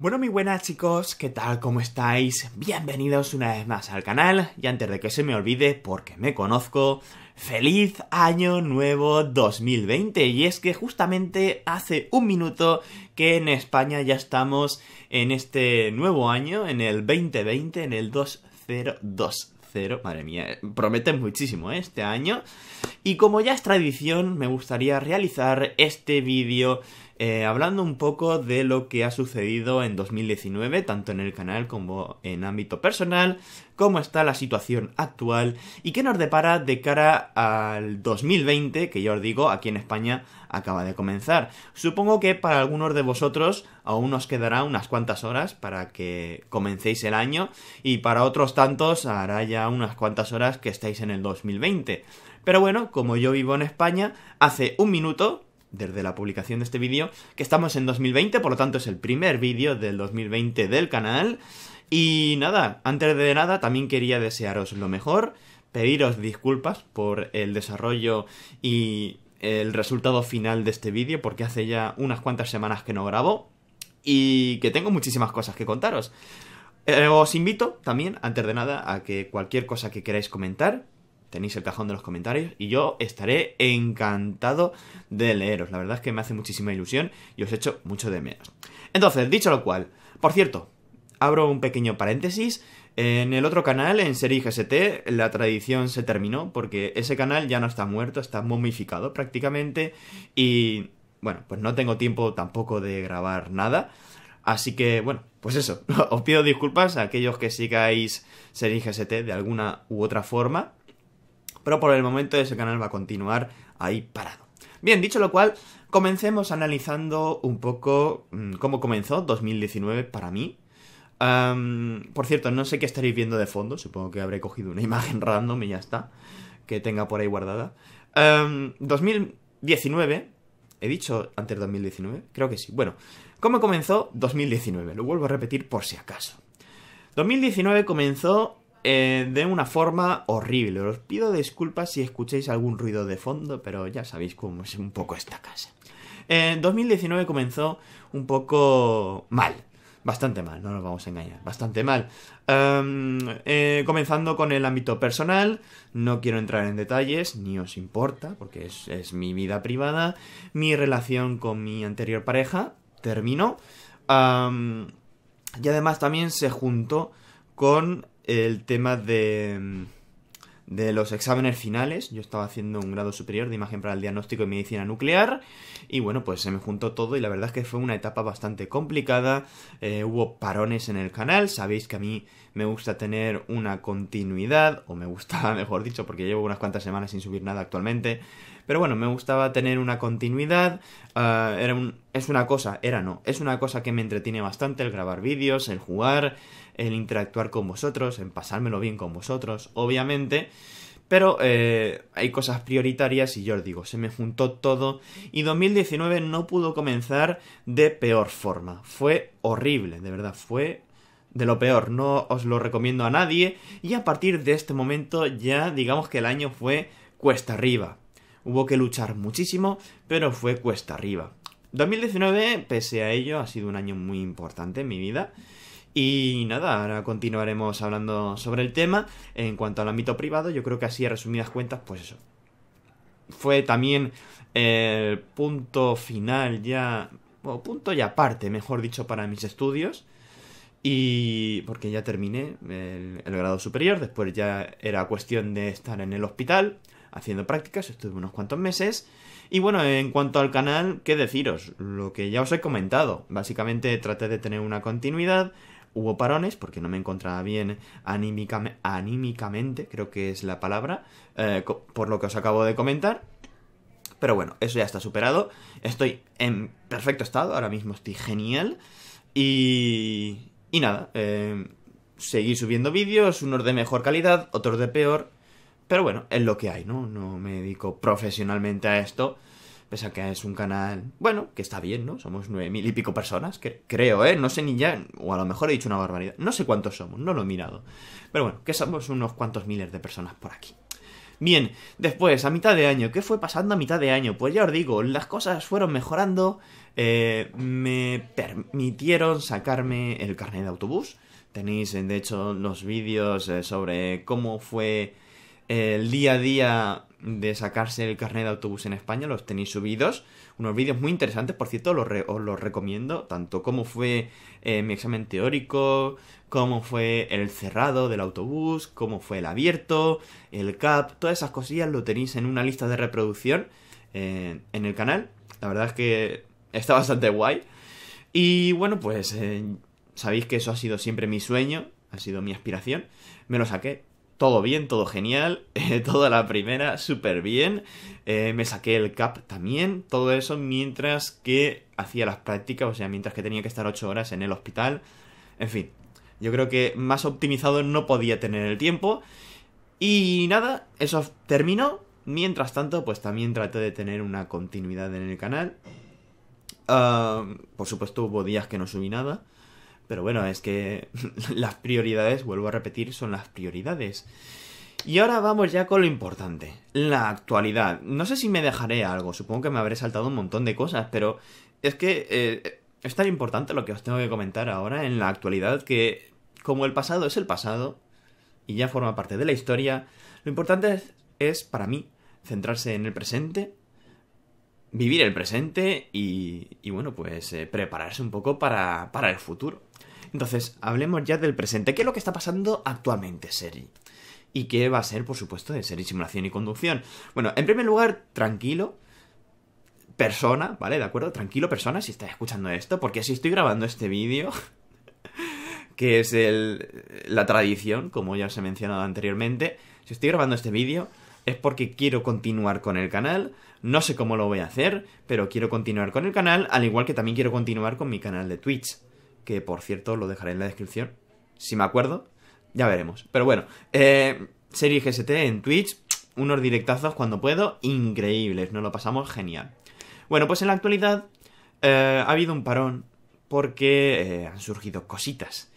Bueno, muy buenas chicos, ¿qué tal? ¿Cómo estáis? Bienvenidos una vez más al canal y antes de que se me olvide, porque me conozco, ¡Feliz Año Nuevo 2020! Y es que justamente hace un minuto que en España ya estamos en este nuevo año, en el 2020, en el 2020. Madre mía, promete muchísimo ¿eh? este año. Y como ya es tradición, me gustaría realizar este vídeo eh, hablando un poco de lo que ha sucedido en 2019, tanto en el canal como en ámbito personal, cómo está la situación actual y qué nos depara de cara al 2020, que ya os digo, aquí en España acaba de comenzar. Supongo que para algunos de vosotros aún nos quedará unas cuantas horas para que comencéis el año y para otros tantos hará ya unas cuantas horas que estáis en el 2020. Pero bueno, como yo vivo en España, hace un minuto desde la publicación de este vídeo, que estamos en 2020, por lo tanto es el primer vídeo del 2020 del canal. Y nada, antes de nada también quería desearos lo mejor, pediros disculpas por el desarrollo y el resultado final de este vídeo, porque hace ya unas cuantas semanas que no grabo y que tengo muchísimas cosas que contaros. Eh, os invito también, antes de nada, a que cualquier cosa que queráis comentar, tenéis el cajón de los comentarios y yo estaré encantado de leeros. La verdad es que me hace muchísima ilusión y os echo mucho de menos. Entonces, dicho lo cual, por cierto, abro un pequeño paréntesis. En el otro canal, en Serie GST, la tradición se terminó porque ese canal ya no está muerto, está momificado prácticamente y bueno, pues no tengo tiempo tampoco de grabar nada. Así que, bueno, pues eso, os pido disculpas a aquellos que sigáis Serie GST de alguna u otra forma, pero por el momento ese canal va a continuar ahí parado. Bien, dicho lo cual, comencemos analizando un poco mm, cómo comenzó 2019 para mí. por cierto, no sé qué estaréis viendo de fondo, supongo que habré cogido una imagen random y ya está, que tenga por ahí guardada. 2019, he dicho antes 2019, creo que sí. Bueno, ¿cómo comenzó 2019? Lo vuelvo a repetir por si acaso. 2019 comenzó eh, de una forma horrible. Os pido disculpas si escuchéis algún ruido de fondo, pero ya sabéis cómo es un poco esta casa. En eh, 2019 comenzó un poco mal. Bastante mal, no nos vamos a engañar, bastante mal. Em, eh, comenzando con el ámbito personal, no quiero entrar en detalles, ni os importa, porque es, mi vida privada. Mi relación con mi anterior pareja terminó. Em, y además también se juntó con el tema de, de los exámenes finales. Yo estaba haciendo un grado superior de imagen para el diagnóstico de medicina nuclear y bueno, pues se me juntó todo y la verdad es que fue una etapa bastante complicada. Eh, hubo parones en el canal, sabéis que a mí me gusta tener una continuidad, o me gusta, mejor dicho, porque llevo unas cuantas semanas sin subir nada actualmente. Pero bueno, me gustaba tener una continuidad. Ah, era es una cosa, era no, es una cosa que me entretiene bastante el grabar vídeos, el jugar, el interactuar con vosotros, en pasármelo bien con vosotros, obviamente. Pero eh, hay cosas prioritarias y yo os digo, se me juntó todo y 2019 no pudo comenzar de peor forma. Fue horrible, de verdad, fue de lo peor, no os lo recomiendo a nadie y a partir de este momento ya digamos que el año fue cuesta arriba hubo que luchar muchísimo, pero fue cuesta arriba. 2019, pese a ello, ha sido un año muy importante en mi vida. Y nada, ahora continuaremos hablando sobre el tema. En cuanto al ámbito privado, yo creo que así, a resumidas cuentas, pues eso. Fue también el eh, punto final ya, punto y aparte, mejor dicho, para mis estudios. Y porque ya terminé el grado superior, después ya era cuestión de estar en el hospital haciendo prácticas, estuve unos cuantos meses. Y bueno, en cuanto al canal, ¿qué deciros? Lo que ya os he comentado. Básicamente traté de tener una continuidad. Hubo parones porque no me encontraba bien anímicamente, creo que es la palabra, eh, por lo que os acabo de comentar. Pero bueno, eso ya está superado. Estoy en perfecto estado, ahora mismo estoy genial. Y, y nada, eh, seguir subiendo vídeos, unos de mejor calidad, otros de peor, pero bueno, es lo que hay, ¿no? No me dedico profesionalmente a esto. Pese a que es un canal, bueno, que está bien, ¿no? Somos nueve mil y pico personas, que creo, ¿eh? No sé ni ya, o a lo mejor he dicho una barbaridad. No sé cuántos somos, no lo he mirado. Pero bueno, que somos unos cuantos miles de personas por aquí. Bien, después, a mitad de año, ¿qué fue pasando a mitad de año? Pues ya os digo, las cosas fueron mejorando, eh, me permitieron sacarme el carnet de autobús. Tenéis, de hecho, los vídeos eh, sobre cómo fue el día a día de sacarse el carnet de autobús en España, los tenéis subidos. Unos vídeos muy interesantes, por cierto, los os los recomiendo, tanto cómo fue eh, mi examen teórico, cómo fue el cerrado del autobús, cómo fue el abierto, el CAP, todas esas cosillas lo tenéis en una lista de reproducción eh, en el canal. La verdad es que está bastante guay. Y bueno, pues eh, sabéis que eso ha sido siempre mi sueño, ha sido mi aspiración. Me lo saqué, todo bien, todo genial, eh, toda la primera súper bien, eh, me saqué el CAP también, todo eso mientras que hacía las prácticas, o sea, mientras que tenía que estar 8 horas en el hospital, en fin, yo creo que más optimizado no podía tener el tiempo. Y nada, eso terminó. Mientras tanto, pues también traté de tener una continuidad en el canal. Ah, por supuesto, hubo días que no subí nada. Pero bueno, es que las prioridades, vuelvo a repetir, son las prioridades. Y ahora vamos ya con lo importante, la actualidad. No sé si me dejaré algo, supongo que me habré saltado un montón de cosas, pero es que eh, es tan importante lo que os tengo que comentar ahora en la actualidad que como el pasado es el pasado y ya forma parte de la historia, lo importante es, para mí centrarse en el presente, vivir el presente y, bueno, pues eh, prepararse un poco para el futuro. Entonces, hablemos ya del presente. ¿Qué es lo que está pasando actualmente, Seri? ¿Y qué va a ser, por supuesto, de serie Simulación y Conducción? Bueno, en primer lugar, tranquilo. Persona, ¿vale? ¿De acuerdo? Tranquilo, persona, si estáis escuchando esto, porque si estoy grabando este vídeo, que es la tradición, como ya os he mencionado anteriormente, si estoy grabando este vídeo, es porque quiero continuar con el canal. No sé cómo lo voy a hacer, pero quiero continuar con el canal, al igual que también quiero continuar con mi canal de Twitch que por cierto lo dejaré en la descripción, si me acuerdo, ya veremos. Pero bueno, eh, serie GST en Twitch, unos directazos cuando puedo, increíbles, nos lo pasamos genial. Bueno, pues en la actualidad eh, ha habido un parón porque eh, han surgido cositas.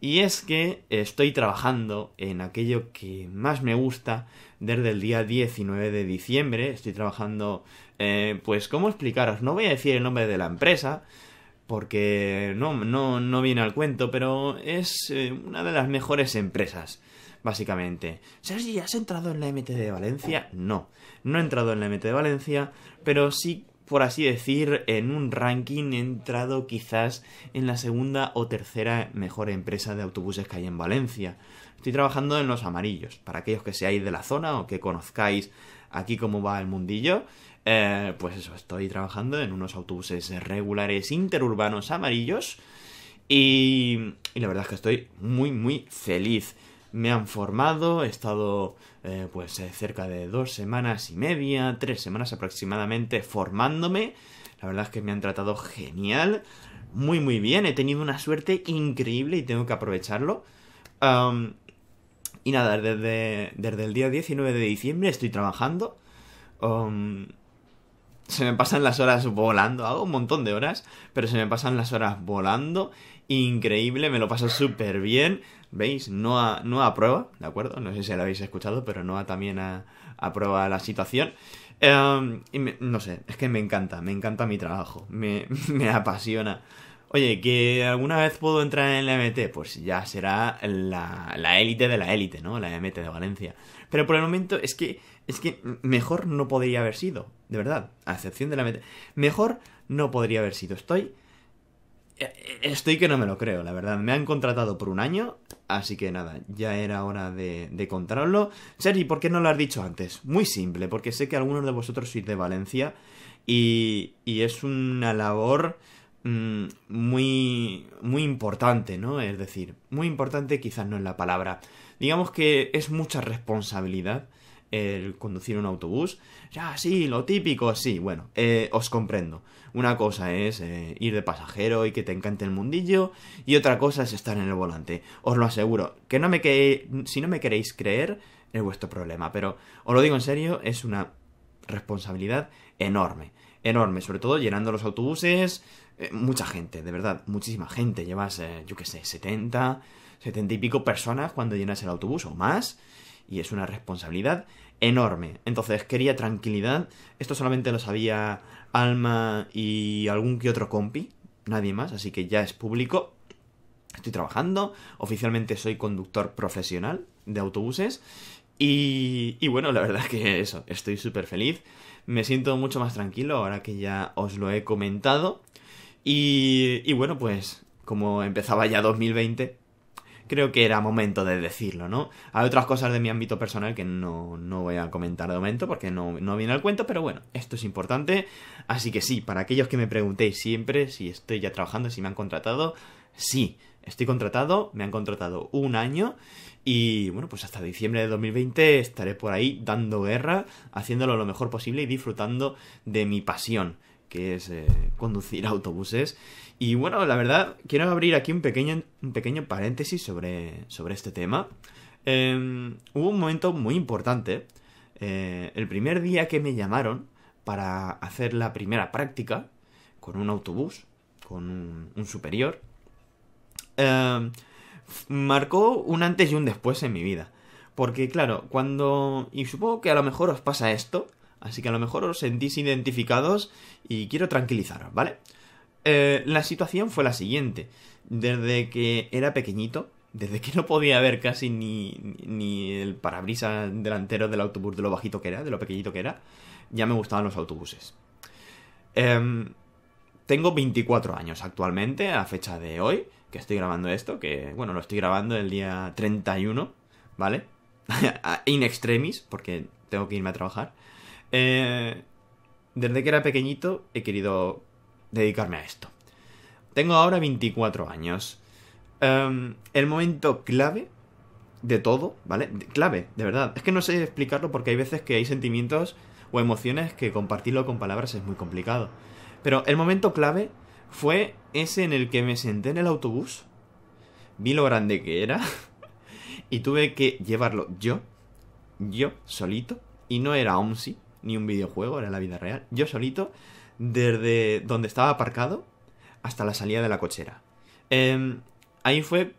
Y es que estoy trabajando en aquello que más me gusta desde el día 19 de diciembre. Estoy trabajando, eh, pues, ¿cómo explicaros? No voy a decir el nombre de la empresa, porque no, no, no viene al cuento, pero es eh, una de las mejores empresas, básicamente. si ¿has entrado en la MT de Valencia? No, no he entrado en la MT de Valencia, pero sí, por así decir, en un ranking he entrado quizás en la segunda o tercera mejor empresa de autobuses que hay en Valencia. Estoy trabajando en los amarillos, para aquellos que seáis de la zona o que conozcáis aquí cómo va el mundillo. Eh, pues eso, estoy trabajando en unos autobuses regulares interurbanos amarillos y, la verdad es que estoy muy, muy feliz. Me han formado, he estado eh, pues eh, cerca de dos semanas y media, tres semanas aproximadamente formándome. La verdad es que me han tratado genial, muy, muy bien. He tenido una suerte increíble y tengo que aprovecharlo. y nada, desde, desde el día 19 de diciembre estoy trabajando se me pasan las horas volando, hago un montón de horas, pero se me pasan las horas volando, increíble, me lo paso súper bien, ¿veis? No a, no a prueba, ¿de acuerdo? No sé si lo habéis escuchado, pero no a, también a, prueba la situación. Em, y no sé, es que me encanta, me encanta mi trabajo, me, apasiona. Oye, ¿que alguna vez puedo entrar en la MT? Pues ya será la, la élite de la élite, ¿no? La MT de Valencia. Pero por el momento es que es que mejor no podría haber sido, de verdad, a excepción de la meta. Mejor no podría haber sido. Estoy. E-, e-, estoy que no me lo creo, la verdad. Me han contratado por un año, así que nada, ya era hora de, contarlo. Sergi, ¿por qué no lo has dicho antes? Muy simple, porque sé que algunos de vosotros sois de Valencia y, es una labor mm, muy, muy importante, ¿no? Es decir, muy importante quizás no es la palabra. Digamos que es mucha responsabilidad el conducir un autobús. Ya, sí, lo típico, sí. Bueno, eh, os comprendo. Una cosa es eh, ir de pasajero y que te encante el mundillo, y otra cosa es estar en el volante. Os lo aseguro, que no me que... si no me queréis creer, es vuestro problema, pero os lo digo en serio, es una responsabilidad enorme, enorme, sobre todo llenando los autobuses, eh, mucha gente, de verdad, muchísima gente, llevas, yo qué sé, 70, 70 y pico personas cuando llenas el autobús o más, y es una responsabilidad enorme. Entonces quería tranquilidad, esto solamente lo sabía Alma y algún que otro compi, nadie más, así que ya es público. Estoy trabajando, oficialmente soy conductor profesional de autobuses y, bueno, la verdad es que eso, estoy súper feliz, me siento mucho más tranquilo ahora que ya os lo he comentado y, y bueno, pues como empezaba ya 2020, creo que era momento de decirlo, ¿no? Hay otras cosas de mi ámbito personal que no, voy a comentar de momento porque no, viene al cuento, pero bueno, esto es importante. Así que sí, para aquellos que me preguntéis siempre si estoy ya trabajando, si me han contratado, sí, estoy contratado, me han contratado un año y bueno, pues hasta diciembre de 2020 estaré por ahí dando guerra, haciéndolo lo mejor posible y disfrutando de mi pasión, que es eh, conducir autobuses y bueno, la verdad, quiero abrir aquí un pequeño, un pequeño paréntesis sobre, sobre este tema. Em, hubo un momento muy importante. Eh, el primer día que me llamaron para hacer la primera práctica con un autobús, con un, superior, em, marcó un antes y un después en mi vida. Porque claro, cuando... Y supongo que a lo mejor os pasa esto, así que a lo mejor os sentís identificados y quiero tranquilizaros, ¿vale? Eh, la situación fue la siguiente. Desde que era pequeñito, desde que no podía ver casi ni, ni el parabrisas delantero del autobús de lo bajito que era, de lo pequeñito que era, ya me gustaban los autobuses. Em, tengo 24 años actualmente, a fecha de hoy, que estoy grabando esto, que bueno, lo estoy grabando el día 31, ¿vale? In extremis, porque tengo que irme a trabajar. Eh, desde que era pequeñito he querido dedicarme a esto. Tengo ahora 24 años. Em, el momento clave de todo, ¿vale? clave, de verdad. Es que no sé explicarlo porque hay veces que hay sentimientos o emociones que compartirlo con palabras es muy complicado. Pero el momento clave fue ese en el que me senté en el autobús, vi lo grande que era y tuve que llevarlo yo, yo solito, y no era OMSI, ni un videojuego, era la vida real, yo solito desde donde estaba aparcado hasta la salida de la cochera. Em, ahí fue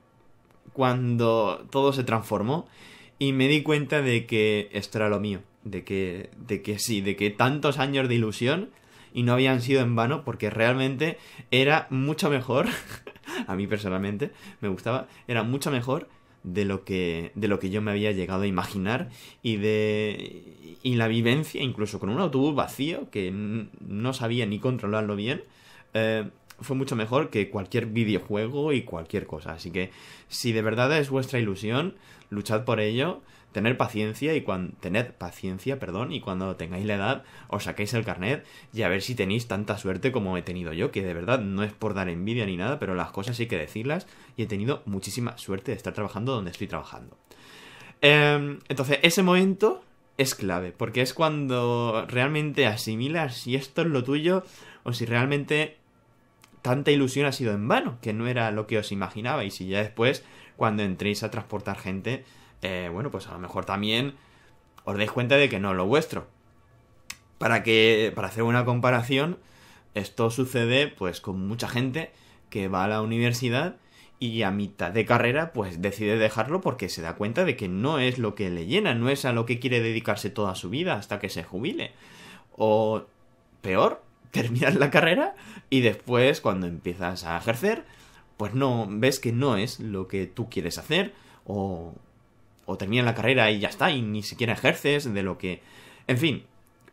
cuando todo se transformó y me di cuenta de que esto era lo mío, de que, de que sí, de que tantos años de ilusión y no habían sido en vano porque realmente era mucho mejor, a mí personalmente me gustaba, era mucho mejor de lo que, de lo que yo me había llegado a imaginar y de y la vivencia, incluso con un autobús vacío que no sabía ni controlarlo bien, eh, fue mucho mejor que cualquier videojuego y cualquier cosa. Así que si de verdad es vuestra ilusión, luchad por ello tener paciencia y cuando tened paciencia, perdón, y cuando tengáis la edad os saquéis el carnet y a ver si tenéis tanta suerte como he tenido yo, que de verdad no es por dar envidia ni nada, pero las cosas hay que decirlas y he tenido muchísima suerte de estar trabajando donde estoy trabajando. Em, entonces, ese momento es clave, porque es cuando realmente asimilas si esto es lo tuyo o si realmente tanta ilusión ha sido en vano, que no era lo que os imaginabais y si ya después cuando entréis a transportar gente eh, bueno, pues a lo mejor también os dais cuenta de que no es lo vuestro. Para que, para hacer una comparación, esto sucede pues con mucha gente que va a la universidad y a mitad de carrera pues decide dejarlo porque se da cuenta de que no es lo que le llena, no es a lo que quiere dedicarse toda su vida hasta que se jubile. O peor, terminas la carrera y después cuando empiezas a ejercer pues no ves que no es lo que tú quieres hacer o o terminas la carrera y ya está, y ni siquiera ejerces de lo que... En fin,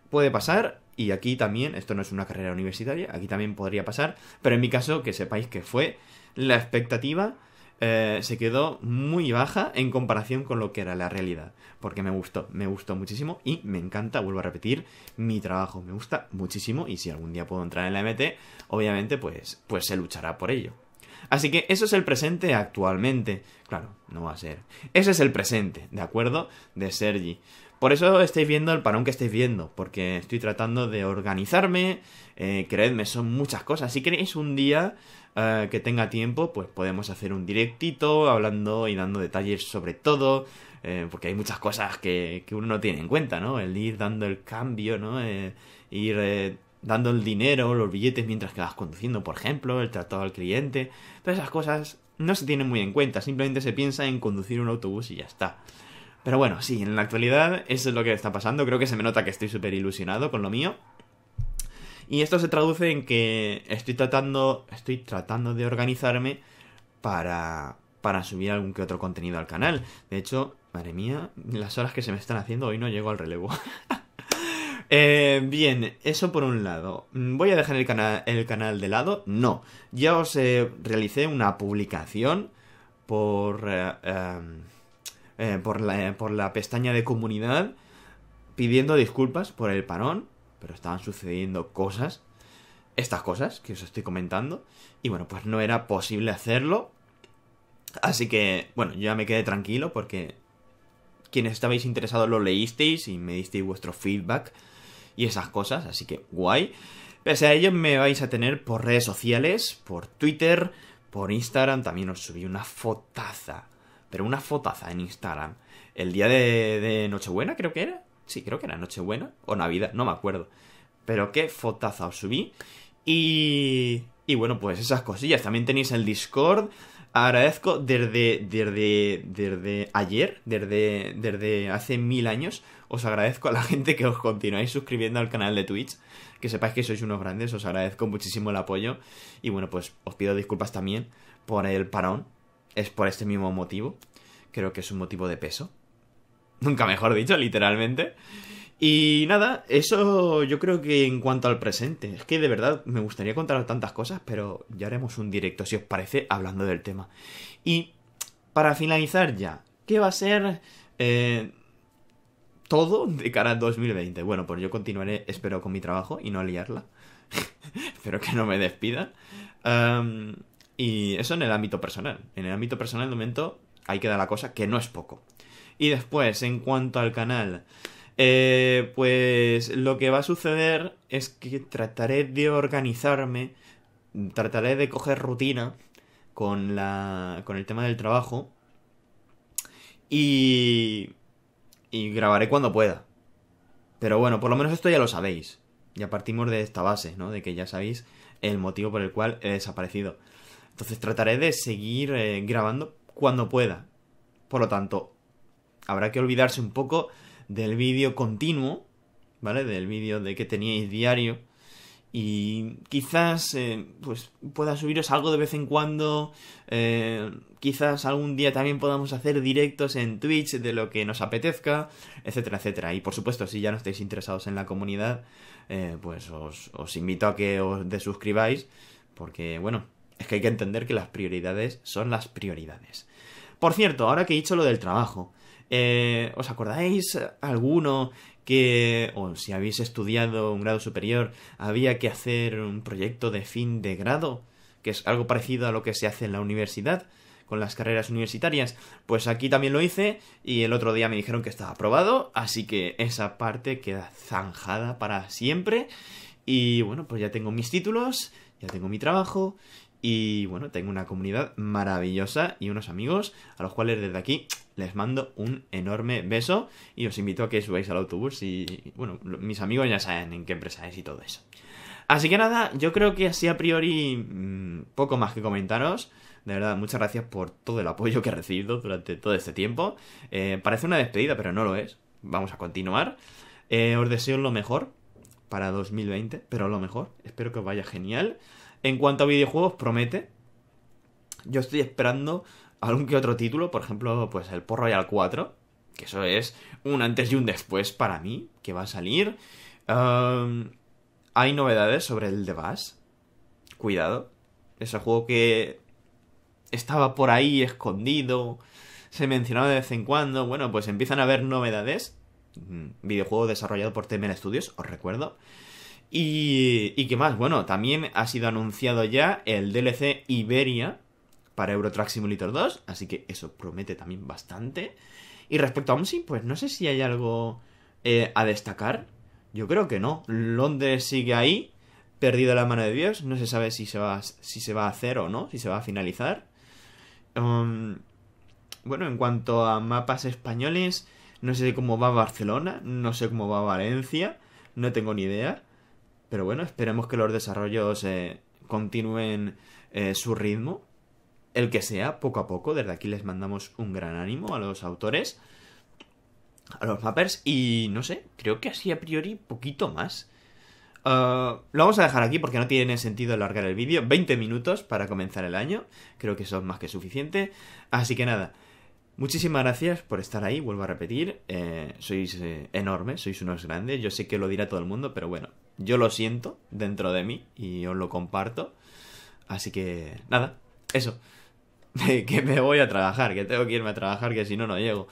puede pasar y aquí también, esto no es una carrera universitaria, aquí también podría pasar, pero en mi caso que sepáis que fue la expectativa eh, se quedó muy baja en comparación con lo que era la realidad, porque me gustó, me gustó muchísimo y me encanta, vuelvo a repetir, mi trabajo me gusta muchísimo y si algún día puedo entrar en la MT, obviamente pues, pues se luchará por ello. Así que eso es el presente actualmente. Claro, no va a ser. Ese es el presente, ¿de acuerdo? De Sergi. Por eso estáis viendo el parón que estáis viendo, porque estoy tratando de organizarme. Eh, creedme, son muchas cosas. Si queréis un día eh, que tenga tiempo, pues podemos hacer un directito hablando y dando detalles sobre todo, eh, porque hay muchas cosas que, que, uno no tiene en cuenta, ¿no? El ir dando el cambio, ¿no? ir dando el dinero, los billetes mientras que vas conduciendo, por ejemplo, el tratado al cliente. Todas esas cosas no se tienen muy en cuenta, simplemente se piensa en conducir un autobús y ya está. Pero bueno, sí, en la actualidad eso es lo que está pasando. Creo que se me nota que estoy súper ilusionado con lo mío. Y esto se traduce en que estoy tratando, estoy tratando de organizarme para, para subir algún que otro contenido al canal. De hecho, madre mía, las horas que se me están haciendo hoy no llego al relevo. Eh, bien, eso por un lado. ¿Voy a dejar el, el canal de lado? No. Ya os eh, realicé una publicación por, eh, eh, por, la, por la pestaña de comunidad pidiendo disculpas por el parón, pero estaban sucediendo cosas, estas cosas que os estoy comentando, y bueno, pues no era posible hacerlo. Así que, bueno, yo ya me quedé tranquilo porque quienes estabais interesados lo leísteis y me disteis vuestro feedback y esas cosas, así que guay. Pese a ello me vais a tener por redes sociales, por Twitter, por Instagram, también os subí una fotaza, pero una fotaza en Instagram. El día de, Nochebuena creo que era, sí, creo que era Nochebuena o Navidad, no me acuerdo. Pero qué fotaza os subí. Y... Y bueno, pues esas cosillas. También tenéis el Discord, agradezco desde, desde, desde ayer, desde, desde hace mil años, os agradezco a la gente que os continuáis suscribiendo al canal de Twitch, que sepáis que sois unos grandes, os agradezco muchísimo el apoyo y bueno, pues os pido disculpas también por el parón, es por este mismo motivo, creo que es un motivo de peso, nunca mejor dicho, literalmente. Y nada, eso yo creo que en cuanto al presente. Es que de verdad me gustaría contar tantas cosas, pero ya haremos un directo, si os parece, hablando del tema. Y para finalizar ya, ¿qué va a ser eh, todo de cara al 2020? Bueno, pues yo continuaré, espero, con mi trabajo y no liarla. espero que no me despida. y eso en el ámbito personal. En el ámbito personal, de momento, hay que dar la cosa, que no es poco. Y después, en cuanto al canal. Eh, pues lo que va a suceder es que trataré de organizarme, trataré de coger rutina con, la, con el tema del trabajo y, y grabaré cuando pueda. Pero bueno, por lo menos esto ya lo sabéis. Ya partimos de esta base, ¿no? De que ya sabéis el motivo por el cual he desaparecido. Entonces trataré de seguir eh, grabando cuando pueda. Por lo tanto, habrá que olvidarse un poco del vídeo continuo, ¿vale? Del vídeo de que teníais diario. Y quizás eh, pues pueda subiros algo de vez en cuando. Eh, quizás algún día también podamos hacer directos en Twitch de lo que nos apetezca, etcétera, etcétera. Y por supuesto, si ya no estáis interesados en la comunidad, eh, pues os, os invito a que os desuscribáis. Porque, bueno, es que hay que entender que las prioridades son las prioridades. Por cierto, ahora que he dicho lo del trabajo, eh, ¿Os acordáis alguno que, o si habéis estudiado un grado superior, había que hacer un proyecto de fin de grado? Que es algo parecido a lo que se hace en la universidad con las carreras universitarias. Pues aquí también lo hice y el otro día me dijeron que estaba aprobado, así que esa parte queda zanjada para siempre. Y bueno, pues ya tengo mis títulos, ya tengo mi trabajo y bueno, tengo una comunidad maravillosa y unos amigos a los cuales desde aquí les mando un enorme beso y os invito a que subáis al autobús y, bueno, mis amigos ya saben en qué empresa es y todo eso. Así que nada, yo creo que así a priori mm, poco más que comentaros. De verdad, muchas gracias por todo el apoyo que he recibido durante todo este tiempo. Eh, parece una despedida, pero no lo es. Vamos a continuar. Eh, os deseo lo mejor para 2020, pero lo mejor. Espero que os vaya genial. En cuanto a videojuegos, promete. Yo estoy esperando algún que otro título, por ejemplo, pues el Port Royal 4, que eso es un antes y un después para mí, que va a salir. Em, hay novedades sobre el The Bass. Cuidado. ese juego que estaba por ahí escondido, se mencionaba de vez en cuando. Bueno, pues empiezan a haber novedades. Mm, videojuego desarrollado por TML Studios, os recuerdo. Y, y qué más, bueno, también ha sido anunciado ya el DLC Iberia, para Euro Simulator 2, así que eso promete también bastante. Y respecto a OMSI, pues no sé si hay algo eh, a destacar. Yo creo que no. Londres sigue ahí, perdido la mano de Dios. No se sabe si se va, a hacer o no, si se va a finalizar. Um, bueno, en cuanto a mapas españoles, no sé cómo va Barcelona, no sé cómo va Valencia, no tengo ni idea. Pero bueno, esperemos que los desarrollos eh, continúen eh, su ritmo el que sea, poco a poco. Desde aquí les mandamos un gran ánimo a los autores, a los mappers, y no sé, creo que así a priori poquito más. Eh, lo vamos a dejar aquí porque no tiene sentido alargar el vídeo. 20 minutos para comenzar el año. Creo que eso es más que suficiente. Así que nada, muchísimas gracias por estar ahí. Vuelvo a repetir, eh, sois eh, enormes, sois unos grandes. Yo sé que lo dirá todo el mundo, pero bueno, yo lo siento dentro de mí y os lo comparto. Así que nada, eso. que me voy a trabajar, que tengo que irme a trabajar, que si no, no llego.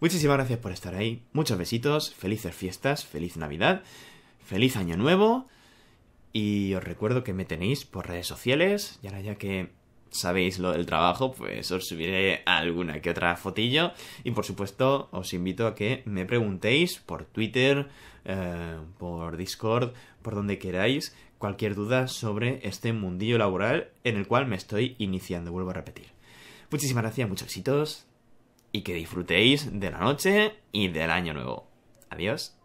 Muchísimas gracias por estar ahí. Muchos besitos, felices fiestas, feliz Navidad, feliz Año Nuevo. Y os recuerdo que me tenéis por redes sociales. Y ahora ya que sabéis lo del trabajo, pues os subiré alguna que otra fotillo. Y por supuesto, os invito a que me preguntéis por Twitter, eh, por Discord, por donde queráis, cualquier duda sobre este mundillo laboral en el cual me estoy iniciando. Vuelvo a repetir. Muchísimas gracias, muchos éxitos y que disfrutéis de la noche y del año nuevo. Adiós.